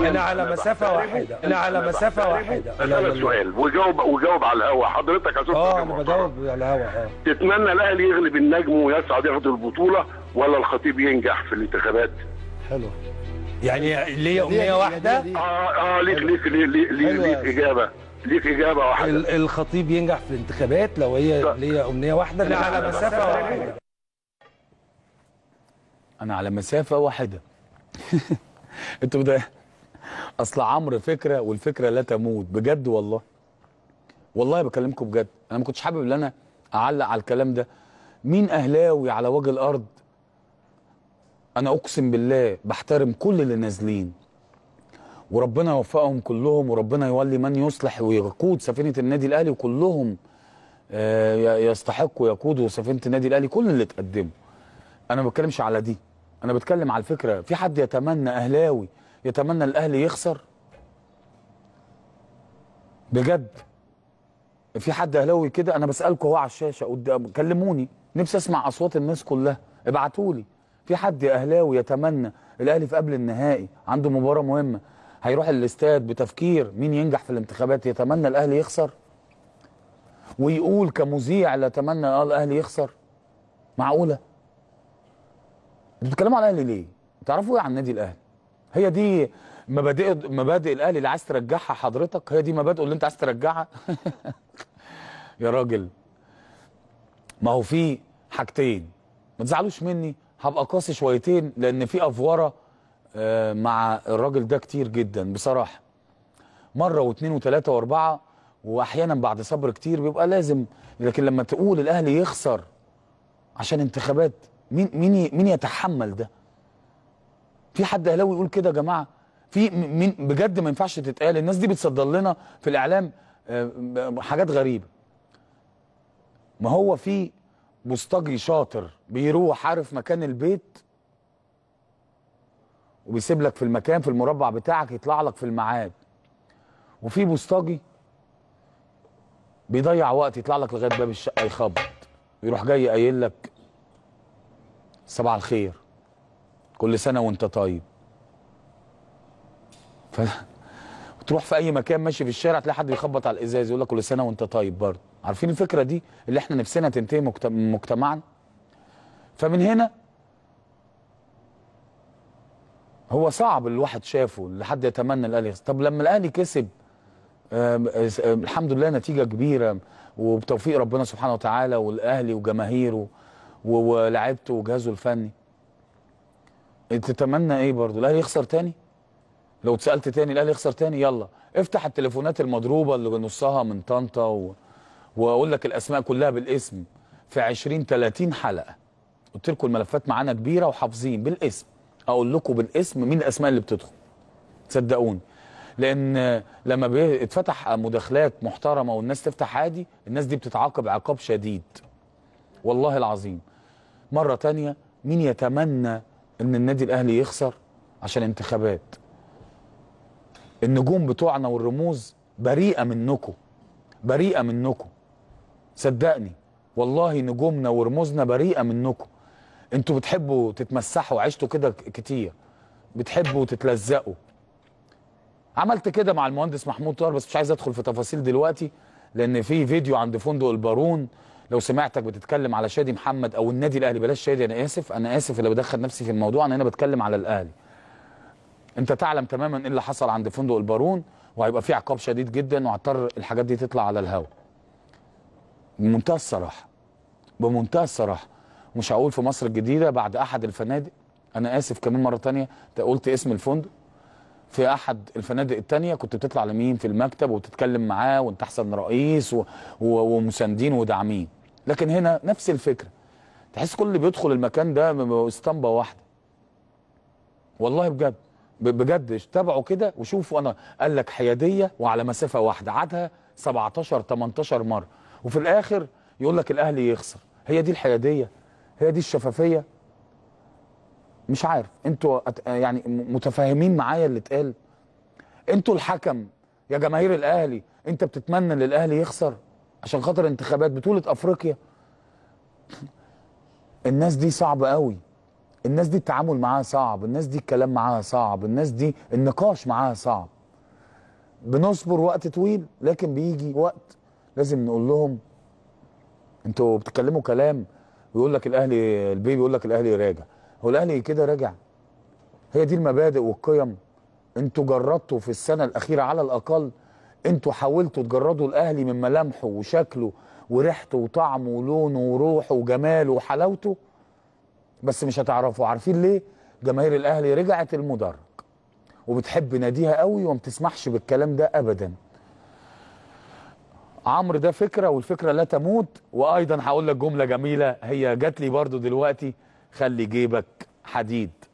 انا على مسافه واحده انا على مسافه واحده انا سؤال وجاوب وجاوب على الهوا حضرتك عشان اه انا بجاوب على الهوا اه تتمنى الاهلي يغلب النجم ويصعد ياخد البطوله ولا الخطيب ينجح في الانتخابات حلو يعني ليا امنيه واحده اه اه ليك ليك ليك ليك, ليك, اجابه ليك اجابه واحده الخطيب ينجح في الانتخابات لو هي طيب. ليا امنيه واحده انا على مسافه واحده انا على مسافه واحده انتوا بدأ اصل عمرو فكره والفكره لا تموت بجد والله والله بكلمكم بجد انا ما كنتش حابب ان انا اعلق على الكلام ده مين اهلاوي على وجه الارض انا اقسم بالله بحترم كل اللي نازلين وربنا يوفقهم كلهم وربنا يولي من يصلح ويقود سفينه النادي الاهلي وكلهم آه، يستحقوا يقودوا سفينه النادي الاهلي كل اللي اتقدموا انا ما بتكلمش على دي انا بتكلم على الفكره في حد يتمنى اهلاوي يتمنى الاهلي يخسر بجد في حد اهلاوي كده انا بسالكم هو على الشاشه قدام كلموني نفسي اسمع اصوات الناس كلها ابعتوا لي في حد اهلاوي يتمنى الاهلي في قبل النهائي عنده مباراه مهمه هيروح الاستاد بتفكير مين ينجح في الانتخابات يتمنى الاهلي يخسر ويقول كمذيع لا اتمنى اه الاهلي يخسر معقوله انتوا بتتكلموا على الاهلي ليه تعرفوا ايه عن النادي الاهلي هي دي مبادئ مبادئ الاهلي اللي عايز ترجعها حضرتك هي دي مبادئه اللي انت عايز ترجعها يا راجل ما هو في حاجتين ما تزعلوش مني هبقى قاسي شويتين لان في افوره آه، مع الراجل ده كتير جدا بصراحه مره واثنين وثلاثه واربعه واحيانا بعد صبر كتير بيبقى لازم لكن لما تقول الاهلي يخسر عشان انتخابات مين مين مين يتحمل ده في حد اهلاوي يقول كده يا جماعه في مين بجد ما ينفعش تتقال الناس دي بتصدر لنا في الاعلام آه، حاجات غريبه ما هو في بوسطجي شاطر بيروح عارف مكان البيت وبيسيب لك في المكان في المربع بتاعك يطلع لك في الميعاد وفي بوسطجي بيضيع وقت يطلع لك لغايه باب الشقه يخبط ويروح جاي قايل لك صباح الخير كل سنه وانت طيب ف... تروح في اي مكان ماشي في الشارع تلاقي حد بيخبط على الازاز يقول لك كل سنه وانت طيب برضه عارفين الفكره دي اللي احنا نفسنا تنتهي من مجتمعنا فمن هنا هو صعب الواحد شافه لحد يتمنى الاهلي طب لما الاهلي كسب الحمد لله نتيجه كبيره وبتوفيق ربنا سبحانه وتعالى والاهلي وجماهيره ولاعيبته وجهازه الفني تتمنى ايه برضه الاهلي يخسر تاني لو اتسالت تاني الاهلي يخسر تاني يلا افتح التليفونات المضروبه اللي نصها من طنطا و... واقول لك الاسماء كلها بالاسم في 20 30 حلقه قلت لكم الملفات معانا كبيره وحافظين بالاسم اقول لكم بالاسم مين الاسماء اللي بتدخل صدقوني لان لما بيتفتح مداخلات محترمه والناس تفتح عادي الناس دي بتتعاقب عقاب شديد والله العظيم مره تانية مين يتمنى ان النادي الاهلي يخسر عشان انتخابات النجوم بتوعنا والرموز بريئه منكم بريئه منكم صدقني والله نجومنا ورموزنا بريئه منكم انتوا بتحبوا تتمسحوا عشتوا كده كتير بتحبوا تتلزقوا عملت كده مع المهندس محمود طاهر بس مش عايز ادخل في تفاصيل دلوقتي لان في فيديو عند فندق البارون لو سمعتك بتتكلم على شادي محمد او النادي الاهلي بلاش شادي انا اسف انا اسف اللي بدخل نفسي في الموضوع انا هنا بتكلم على الاهلي انت تعلم تماما ايه اللي حصل عند فندق البارون وهيبقى في عقاب شديد جدا وهضطر الحاجات دي تطلع على الهواء بمنتهى الصراحه بمنتهى الصراحه مش هقول في مصر الجديده بعد احد الفنادق انا اسف كمان مره ثانيه قلت اسم الفندق في احد الفنادق الثانيه كنت بتطلع لمين في المكتب وتتكلم معاه وانت احسن رئيس و... و... ومساندين وداعمين لكن هنا نفس الفكره تحس كل اللي بيدخل المكان ده اسطمبه واحده والله بجد بجد تابعوا كده وشوفوا انا قال لك حياديه وعلى مسافه واحده عادها 17 18 مره وفي الاخر يقول لك الاهلي يخسر هي دي الحياديه هي دي الشفافيه مش عارف انتوا يعني متفاهمين معايا اللي اتقال انتوا الحكم يا جماهير الاهلي انت بتتمنى ان الاهلي يخسر عشان خاطر انتخابات بطوله افريقيا الناس دي صعبه قوي الناس دي التعامل معاها صعب الناس دي الكلام معاها صعب الناس دي النقاش معاها صعب بنصبر وقت طويل لكن بيجي وقت لازم نقول لهم انتوا بتتكلموا كلام ويقول لك الاهلي البيبي يقول لك الاهلي راجع هو الاهلي كده راجع هي دي المبادئ والقيم انتوا جردتوا في السنه الاخيره على الاقل انتوا حاولتوا تجردوا الاهلي من ملامحه وشكله وريحته وطعمه ولونه وروحه وجماله وحلاوته بس مش هتعرفوا عارفين ليه جماهير الاهلي رجعت المدرج وبتحب ناديها قوي وما بتسمحش بالكلام ده ابدا عمرو ده فكره والفكره لا تموت وايضا هقول لك جمله جميله هي جات لي برضو دلوقتي خلي جيبك حديد